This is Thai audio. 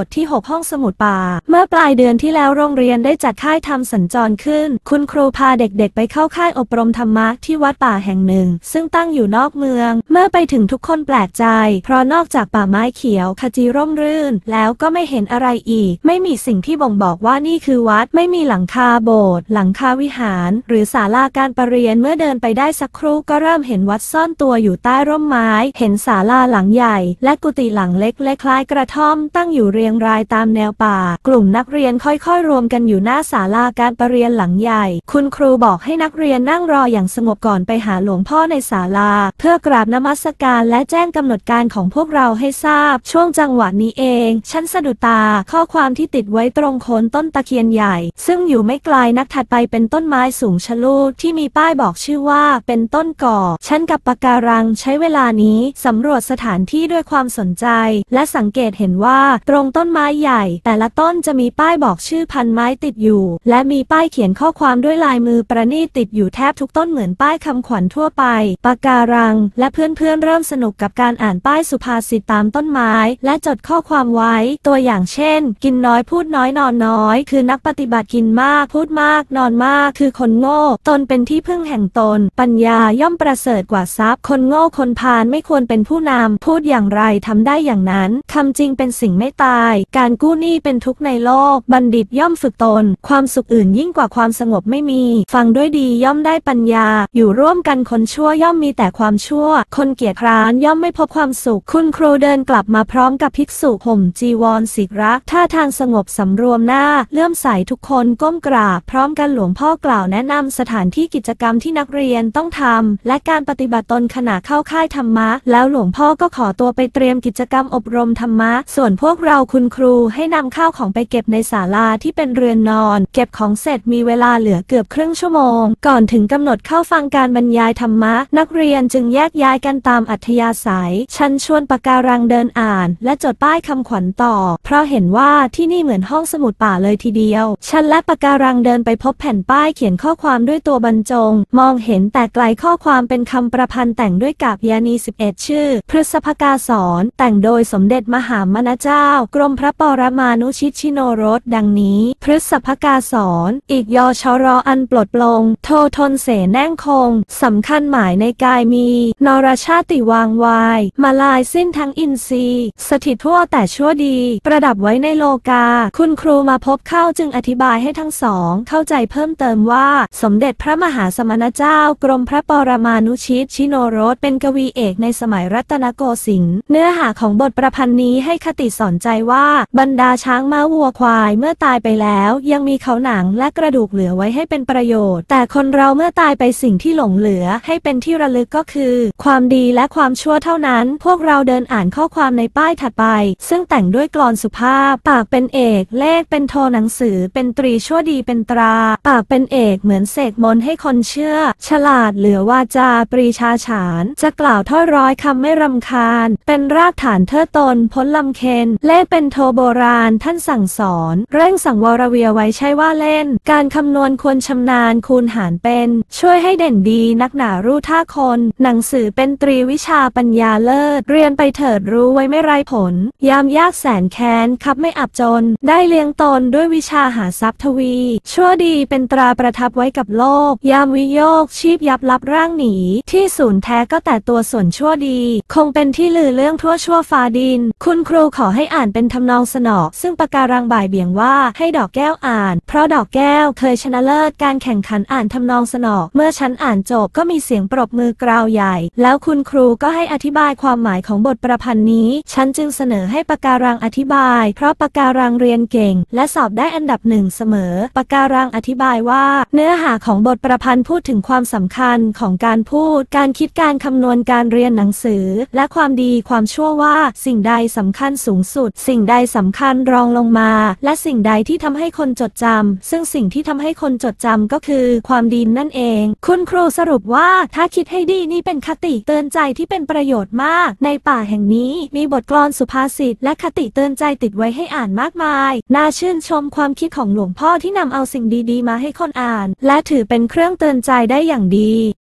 บทที่ 6 ห้องสมุดป่า เมื่อปลายเดือนที่แล้วโรงเรียนได้จัดค่ายทำสัญจรขึ้น คุณครูพาเด็กๆไปเข้าค่ายอบรมธรรมะที่วัดป่าแห่งหนึ่ง ซึ่งตั้งอยู่นอกเมือง เมื่อไปถึงทุกคนแปลกใจ เพราะนอกจากป่าไม้เขียว ขจีร่มรื่น แล้วก็ไม่เห็นอะไรอีก ไม่มีสิ่งที่บ่งบอกว่านี่คือวัด ไม่มีหลังคาโบสถ์หลังคาวิหาร หรือศาลาการประเรียน เมื่อเดินไปได้สักครู่ก็เริ่มเห็นวัดซ่อนตัวอยู่ใต้ร่มไม้ เห็นศาลาหลังใหญ่ และกุฏิหลังเล็กๆคล้ายกระท่อม ตั้งอยู่เรียรียงรายตามแนวป่ากลุ่มนักเรียนค่อย ๆ รวมกันอยู่หน้าศาลาการประเรียนหลังใหญ่ คุณครูบอกให้นักเรียนนั่งรออย่างสงบก่อนไปหาหลวงพ่อในศาลาเพื่อกราบนมัสการและแจ้งกำหนดการของพวกเราให้ทราบช่วงจังหวะนี้เองฉันสะดุดตาข้อความที่ติดไว้ตรงโคนต้นตะเคียนใหญ่ ซึ่งอยู่ไม่ไกลนักถัดไปเป็นต้นไม้สูงชะลูดที่มีป้ายบอกชื่อว่าเป็นต้นก่อฉันกับปะการังใช้เวลานี้สำรวจสถานที่ด้วยความสนใจและสังเกตเห็นว่าตรงงต้นไม้ใหญ่ แต่ละต้นจะมีป้ายบอกชื่อพันไม้ติดอยู่ และมีป้ายเขียนข้อความด้วยลายมือประณีตติดอยู่แทบทุกต้นเหมือนป้ายคำขวัญทั่วไปปากการังและเพื่อนๆเริ่มสนุกกับการอ่านป้ายสุภาษิตตามต้นไม้ และจดข้อความไว้ ตัวอย่างเช่น กินน้อยพูดน้อย นอนน้อย คือนักปฏิบัติกินมากพูดมาก นอนมากคือคนโง่ตนเป็นที่พึ่งแห่งตน ปัญญาย่อมประเสริฐกว่าทรัพย์ คนโง่คนพาลไม่ควรเป็นผู้นำพูดอย่างไรทำได้อย่างนั้นคำจริงเป็นสิ่งไม่ตายายการกู้หนี้เป็นทุกข์ในโลก บัณฑิตย่อมฝึกตน ความสุขอื่นยิ่งกว่าความสงบไม่มี ฟังด้วยดีย่อมได้ปัญญา อยู่ร่วมกันคนชั่วย่อมมีแต่ความชั่ว คนเกียจคร้านย่อมไม่พบความสุข คุณครูเดินกลับมาพร้อมกับภิกษุ ห่มจีวรศิรักท่าทางสงบสำรวมหน้าเลื่อมใสทุกคนก้มกราบ พร้อมกันหลวงพ่อกล่าวแนะนำสถานที่กิจกรรมที่นักเรียนต้องทำและการปฏิบัติตนขณะเข้าค่ายธรรมะ แล้วหลวงพ่อก็ขอตัวไปเตรียมกิจกรรมอบรมธรรมะ ส่วนพวกเราคุณครูให้นำข้าวของไปเก็บในศาลาที่เป็นเรือนนอน เก็บของเสร็จมีเวลาเหลือเกือบครึ่งชั่วโมง ก่อนถึงกำหนดเข้าฟังการบรรยายธรรมะนักเรียนจึงแยกย้ายกันตามอัธยาศัยฉันชวนปะการังเดินอ่านและจดป้ายคำขวัญต่อ เพราะเห็นว่าที่นี่เหมือนห้องสมุดป่าเลยทีเดียว ฉันและปะการังเดินไปพบแผ่นป้ายเขียนข้อความด้วยตัวบรรจง มองเห็นแต่ไกลข้อความเป็นคำประพันธ์แต่งด้วยกาบยานี11 ชื่อพฤษภกาสอนแต่งโดยสมเด็จมหามนเจ้ากรมพระปรมานุชิตชิโนรสดังนี้ พฤษภกาสอนอีกยอชรออันปลดลง โททนเสแน่งคงสำคัญหมายในกายมี นรชาติวางวาย มาลายสิ้นทั้งอินทรีย์ สถิตทั่วแต่ชั่วดี ประดับไว้ในโลกา คุณครูมาพบเข้าจึงอธิบายให้ทั้งสอง เข้าใจเพิ่มเติมว่า สมเด็จพระมหาสมณเจ้า กรมพระปรมานุชิตชิโนรสเป็นกวีเอกในสมัยรัตนโกสินทร์เนื้อหาของบทประพันธ์นี้ให้คติสอนใจว่าบรรดาช้างม้าวัวควายเมื่อตายไปแล้ว ยังมีเขาหนังและกระดูกเหลือไว้ให้เป็นประโยชน์ แต่คนเราเมื่อตายไปสิ่งที่หลงเหลือ ให้เป็นที่ระลึกก็คือ ความดีและความชั่วเท่านั้น พวกเราเดินอ่านข้อความในป้ายถัดไป ซึ่งแต่งด้วยกลอนสุภาพปากเป็นเอก เลขเป็นโทหนังสือ เป็นตรีชั่วดีเป็นตราปากเป็นเอกเหมือนเสกมนให้คนเชื่อ ฉลาดเหลือวาจาปรีชาฉาน จะกล่าวถ้อยร้อยคำไม่รำคาญ เป็นรากฐานเทอตนพ้นลำเคนเลขเป็นเป็นโทโบราณท่านสั่งสอนเร่งสั่งวรเวียไว้ใช่ว่าเล่น การคำนวณควรชำนาญคูณหารเป็นช่วยให้เด่นดีนักหนารู้ท่าคน หนังสือเป็นตรีวิชาปัญญาเลิศเรียนไปเถิดรู้ไว้ไม่ไรผล ยามยากแสนแค้นคับไม่อับจน ได้เลี้ยงตนด้วยวิชาหาทรัพย์ทวี ชั่วดีเป็นตราประทับไว้กับโลก ยามวิโยกชีพยับลับร่างหนี ที่ศูนย์แท้ก็แต่ตัวส่วนชั่วดี คงเป็นที่ลือเรื่องทั่วชั่วฟ้าดิน คุณครูขอให้อ่านเป็นทำนองสนอซึ่งปะการังบ่ายเบี่ยงว่า ให้ดอกแก้วอ่าน เพราะดอกแก้วเคยชนะเลิศการแข่งขันอ่านทำนองสนอเมื่อฉันอ่านจบก็มีเสียงปรบมือกราวใหญ่ แล้วคุณครูก็ให้อธิบายความหมายของบทประพันธ์นี้ฉันจึงเสนอให้ปะการังอธิบาย เพราะปะการังเรียนเก่ง และสอบได้อันดับหนึ่งเสมอปะการังอธิบายว่า เนื้อหาของบทประพันธ์พูดถึงความสำคัญของการพูด การคิดการคำนวณการเรียนหนังสือ และความดีความชั่วว่าสิ่งใดสำคัญสูงสุดสิ่งสิ่งใดสำคัญรองลงมา และสิ่งใดที่ทำให้คนจดจำซึ่งสิ่งที่ทำให้คนจดจำก็คือความดีนั่นเอง คุณครูสรุปว่า ถ้าคิดให้ดีนี่เป็นคติเตือนใจที่เป็นประโยชน์มาก ในป่าแห่งนี้มีบทกลอนสุภาษิตและคติเตือนใจติดไว้ให้อ่านมากมาย น่าชื่นชมความคิดของหลวงพ่อที่นำเอาสิ่งดีๆมาให้คนอ่าน และถือเป็นเครื่องเตือนใจได้อย่างดี